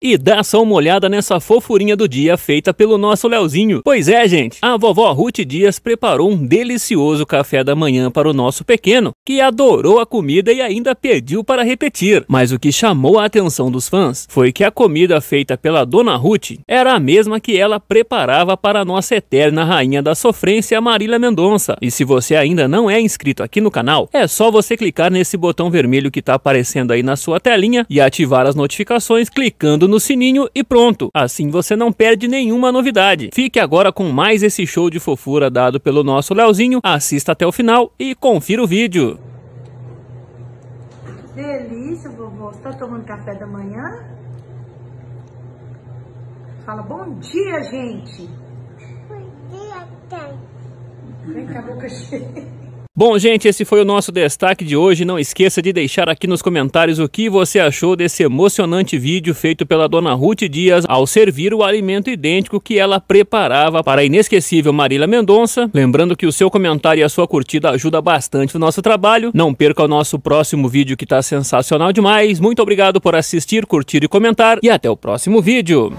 E dá só uma olhada nessa fofurinha do dia feita pelo nosso Leozinho. Pois é, gente, a vovó Ruth Dias preparou um delicioso café da manhã para o nosso pequeno, que adorou a comida e ainda pediu para repetir. Mas o que chamou a atenção dos fãs foi que a comida feita pela dona Ruth era a mesma que ela preparava para a nossa eterna rainha da sofrência, Marília Mendonça. E se você ainda não é inscrito aqui no canal, é só você clicar nesse botão vermelho que está aparecendo aí na sua telinha e ativar as notificações clicando no sininho e pronto. Assim você não perde nenhuma novidade. Fique agora com mais esse show de fofura dado pelo nosso Leozinho. Assista até o final e confira o vídeo. Delícia, vovô. Você tá tomando café da manhã? Fala bom dia, gente. Bom dia, Vem com a boca cheia. Bom, gente, esse foi o nosso destaque de hoje. Não esqueça de deixar aqui nos comentários o que você achou desse emocionante vídeo feito pela dona Ruth Dias ao servir o alimento idêntico que ela preparava para a inesquecível Marília Mendonça. Lembrando que o seu comentário e a sua curtida ajuda bastante o nosso trabalho. Não perca o nosso próximo vídeo que está sensacional demais. Muito obrigado por assistir, curtir e comentar e até o próximo vídeo.